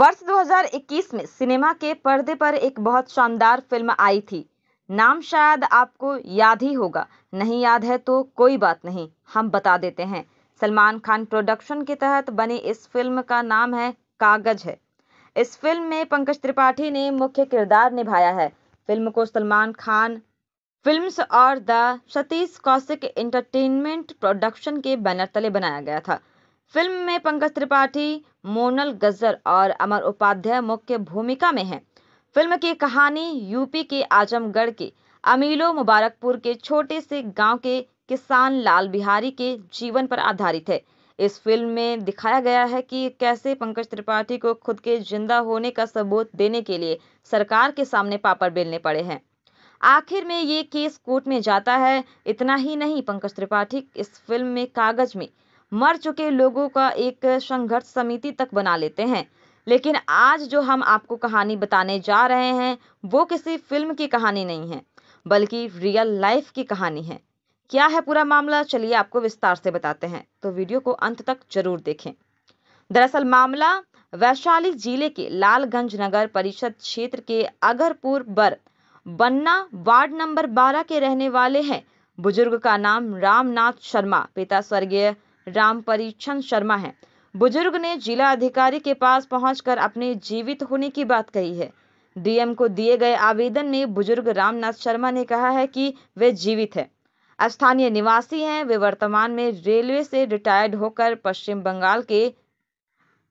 वर्ष 2021 में सिनेमा के पर्दे पर एक बहुत शानदार फिल्म आई थी नाम शायद आपको याद ही होगा नहीं याद है तो कोई बात नहीं हम बता देते हैं सलमान खान प्रोडक्शन के तहत बनी इस फिल्म का नाम है कागज है इस फिल्म में पंकज त्रिपाठी ने मुख्य किरदार निभाया है फिल्म को सलमान खान फिल्म्स और the Satish Kaushik entertainment production के बैनर तले बनाया गया था फिल्म में पंकज त्रिपाठी मोनल गजर और अमर उपाध्याय मुख्य भूमिका में हैं फिल्म की कहानी यूपी के आजमगढ़ के अमीलो मुबारकपुर के छोटे से गांव के किसान लाल बिहारी के जीवन पर आधारित है इस फिल्म में दिखाया गया है कि कैसे पंकज त्रिपाठी को खुद के जिंदा होने का सबूत देने के लिए सरकार के सामने पापड़ बेलने पड़े हैं आखिर में ये केस कोर्ट में जाता है इतना ही नहीं पंकज त्रिपाठी इस फिल्म में कागज में मर चुके लोगों का एक संघर्ष समिति तक बना लेते हैं लेकिन आज जो हम आपको कहानी बताने जा रहे हैं वो किसी फिल्म की कहानी नहीं है बल्कि रियल लाइफ की कहानी है क्या है पूरा मामला चलिए आपको विस्तार से बताते हैं तो वीडियो को अंत तक जरूर देखें दरअसल मामला वैशाली जिले के लालगंज नगर परिषद क्षेत्र के अगरपुर बर बन्ना वार्ड नंबर 12 के रहने वाले हैं बुजुर्ग का नाम रामनाथ शर्मा पिता स्वर्गीय राम परीक्षण शर्मा है बुजुर्ग ने जिला अधिकारी के पास पहुंचकर अपने जीवित होने की बात कही है डीएम को दिए गए आवेदन में बुजुर्ग रामनाथ शर्मा ने कहा है कि वे जीवित हैं स्थानीय निवासी हैं वे वर्तमान में रेलवे से रिटायर्ड होकर पश्चिम बंगाल के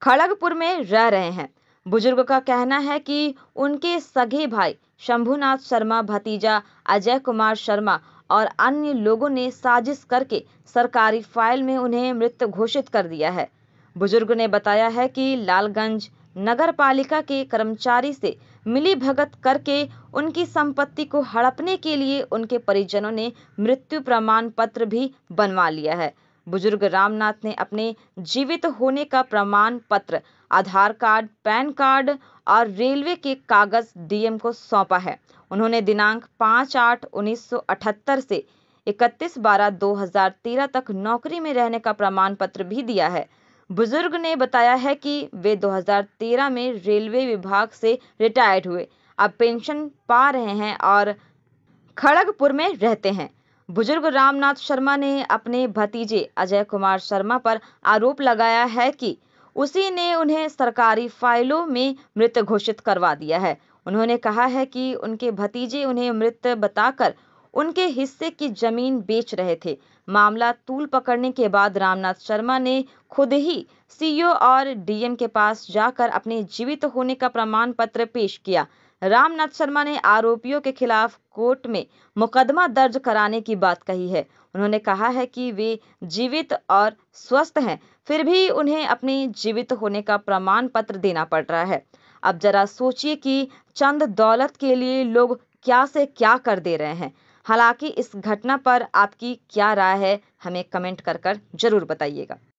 खड़गपुर में रह रहे हैं बुजुर्ग का कहना है कि उनके सगे भाई शंभुनाथ शर्मा भतीजा अजय कुमार शर्मा और अन्य लोगों ने साजिश करके सरकारी फाइल में उन्हें मृत घोषित कर दिया है बुजुर्ग ने बताया है कि लालगंज नगर पालिका के कर्मचारी से मिली भगत करके उनकी संपत्ति को हड़पने के लिए उनके परिजनों ने मृत्यु प्रमाण पत्र भी बनवा लिया है बुजुर्ग रामनाथ ने अपने जीवित होने का प्रमाण पत्र आधार कार्ड पैन कार्ड और रेलवे के कागज डीएम को सौंपा है उन्होंने दिनांक पाँच आठ उन्नीस से इकतीस बारह 2013 तक नौकरी में रहने का प्रमाण पत्र भी दिया है बुजुर्ग ने बताया है कि वे 2013 में रेलवे विभाग से रिटायर्ड हुए अब पेंशन पा रहे हैं और खड़गपुर में रहते हैं बुजुर्ग रामनाथ शर्मा ने अपने भतीजे अजय कुमार शर्मा पर आरोप लगाया है कि उसी ने उन्हें सरकारी फाइलों में मृत घोषित करवा दिया है उन्होंने कहा है कि उनके भतीजे उन्हें मृत बताकर उनके हिस्से की जमीन बेच रहे थे मामला तूल पकड़ने के बाद रामनाथ शर्मा ने खुद ही सीईओ और डीएम के पास जाकर अपने जीवित होने का प्रमाण पत्र पेश किया रामनाथ शर्मा ने आरोपियों के खिलाफ कोर्ट में मुकदमा दर्ज कराने की बात कही है उन्होंने कहा है कि वे जीवित और स्वस्थ हैं फिर भी उन्हें अपने जीवित होने का प्रमाण पत्र देना पड़ रहा है अब जरा सोचिए कि चंद दौलत के लिए लोग क्या से क्या कर दे रहे हैं हालाँकि इस घटना पर आपकी क्या राय है हमें कमेंट कर कर ज़रूर बताइएगा